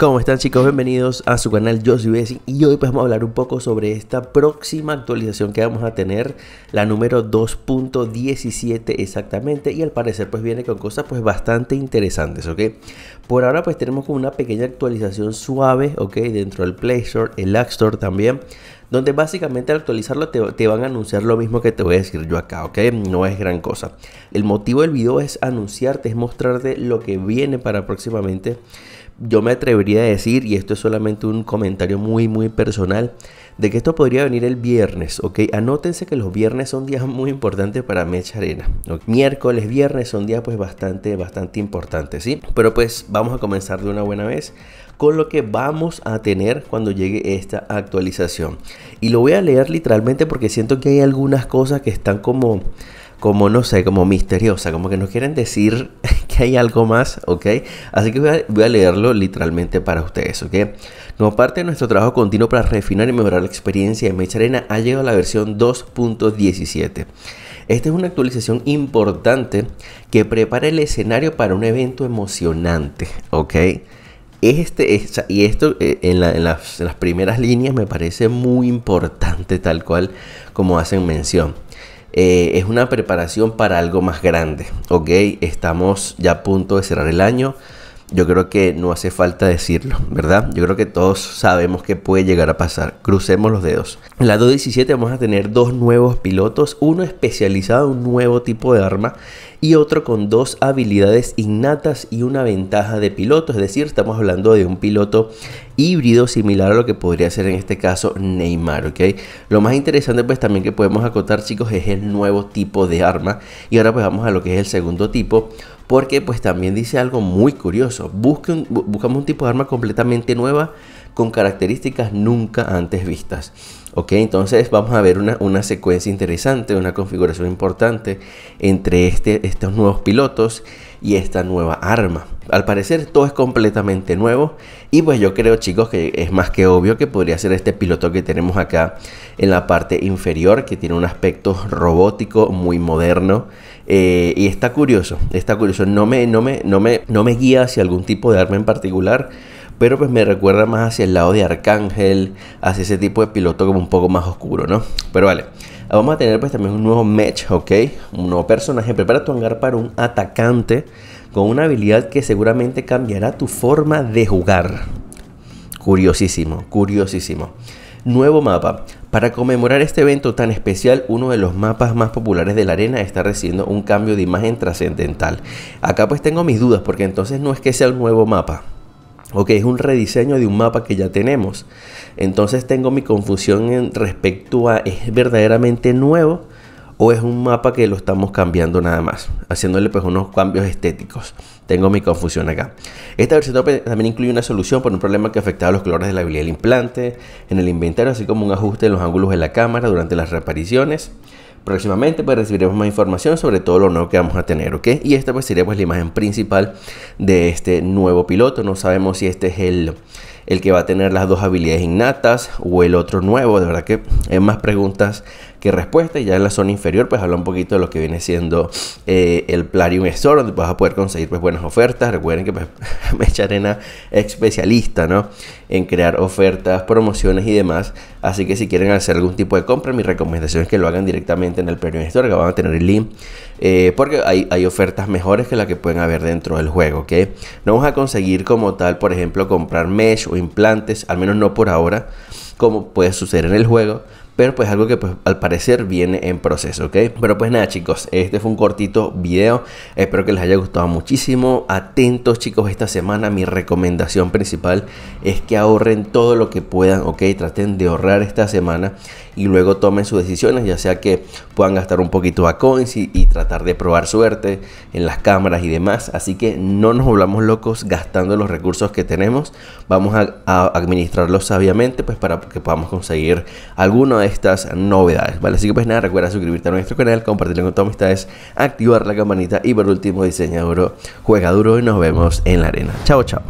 ¿Cómo están chicos? Bienvenidos a su canal Yo soy y hoy pues vamos a hablar un poco sobre esta próxima actualización que vamos a tener, la número 2.17 exactamente y al parecer pues viene con cosas pues bastante interesantes, ¿ok? Por ahora pues tenemos como una pequeña actualización suave, ¿ok? Dentro del Play Store, el App Store también donde básicamente al actualizarlo te, van a anunciar lo mismo que te voy a decir yo acá, ¿ok? No es gran cosa. El motivo del video es anunciarte, es mostrarte lo que viene para próximamente yo me atrevería a decir, y esto es solamente un comentario muy, muy personal, de que esto podría venir el viernes, ¿ok? Anótense que los viernes son días muy importantes para Mecha Arena. Miércoles, viernes son días pues bastante, bastante importantes, ¿sí? Pero pues vamos a comenzar de una buena vez con lo que vamos a tener cuando llegue esta actualización. Y lo voy a leer literalmente porque siento que hay algunas cosas que están como como no sé, como misteriosa, como que nos quieren decir que hay algo más, ¿ok? Así que voy a, leerlo literalmente para ustedes, ¿ok? Como parte de nuestro trabajo continuo para refinar y mejorar la experiencia de Mecha Arena, ha llegado la versión 2.17. Esta es una actualización importante que prepara el escenario para un evento emocionante, ¿ok? Este, y esto eh, en, las, primeras líneas me parece muy importante tal cual como hacen mención. Eh, es una preparación para algo más grande, ¿ok? Estamos ya a punto de cerrar el año. Yo creo que no hace falta decirlo, ¿verdad? Yo creo que todos sabemos que puede llegar a pasar. Crucemos los dedos. En la 217 vamos a tener dos nuevos pilotos, uno especializado en un nuevo tipo de arma y otro con dos habilidades innatas y una ventaja de piloto, es decir, estamos hablando de un piloto híbrido similar a lo que podría ser en este caso Neymar, Lo más interesante pues también que podemos acotar chicos es el nuevo tipo de arma y ahora pues vamos a lo que es el segundo tipo porque pues también dice algo muy curioso, buscamos un tipo de arma completamente nueva con características nunca antes vistas. Ok, entonces vamos a ver una, secuencia interesante, una configuración importante entre este, estos nuevos pilotos y esta nueva arma. Al parecer todo es completamente nuevo y pues yo creo chicos que es más que obvio que podría ser este piloto que tenemos acá en la parte inferior que tiene un aspecto robótico muy moderno eh, y está curioso, está curioso, no, me, no, me, no me guía hacia algún tipo de arma en particular pero pues me recuerda más hacia el lado de Arcángel, hacia ese tipo de piloto como un poco más oscuro, ¿no? Pero vale, vamos a tener pues también un nuevo match, ¿ok? Un nuevo personaje, prepara tu hangar para un atacante con una habilidad que seguramente cambiará tu forma de jugar. Curiosísimo, curiosísimo. Nuevo mapa. Para conmemorar este evento tan especial, uno de los mapas más populares de la arena está recibiendo un cambio de imagen trascendental. Acá pues tengo mis dudas porque entonces no es que sea un nuevo mapa que es un rediseño de un mapa que ya tenemos. Entonces tengo mi confusión en respecto a es verdaderamente nuevo o es un mapa que lo estamos cambiando nada más, haciéndole pues unos cambios estéticos. Tengo mi confusión acá. Esta versión también incluye una solución por un problema que afectaba los colores de la habilidad del implante, en el inventario, así como un ajuste en los ángulos de la cámara durante las reparaciones, Próximamente pues recibiremos más información sobre todo lo nuevo que vamos a tener, ¿ok? Y esta pues sería pues, la imagen principal de este nuevo piloto. No sabemos si este es el, el que va a tener las dos habilidades innatas o el otro nuevo. De verdad que hay eh, más preguntas que respuesta. Y ya en la zona inferior, pues habla un poquito de lo que viene siendo eh, el Plarium Store, donde vas a poder conseguir pues, buenas ofertas. Recuerden que pues, Mecha Arena especialista ¿no? en crear ofertas, promociones y demás. Así que si quieren hacer algún tipo de compra, mi recomendación es que lo hagan directamente en el Plarium Store, que van a tener el link, eh, porque hay, hay ofertas mejores que las que pueden haber dentro del juego. ¿ok? No vamos a conseguir como tal, por ejemplo, comprar mesh o implantes, al menos no por ahora, como puede suceder en el juego pues algo que pues, al parecer viene en proceso, ¿ok? Pero pues nada chicos, este fue un cortito video, espero que les haya gustado muchísimo, atentos chicos esta semana, mi recomendación principal es que ahorren todo lo que puedan, ¿ok? Traten de ahorrar esta semana y luego tomen sus decisiones, ya sea que puedan gastar un poquito a coins y, tratar de probar suerte en las cámaras y demás, así que no nos volvamos locos gastando los recursos que tenemos, vamos a, administrarlos sabiamente pues para que podamos conseguir alguno de estas novedades, ¿vale? Así que pues nada, recuerda suscribirte a nuestro canal, compartirlo con tus amistades, activar la campanita y por último diseña juega duro y nos vemos en la arena. Chao, chao.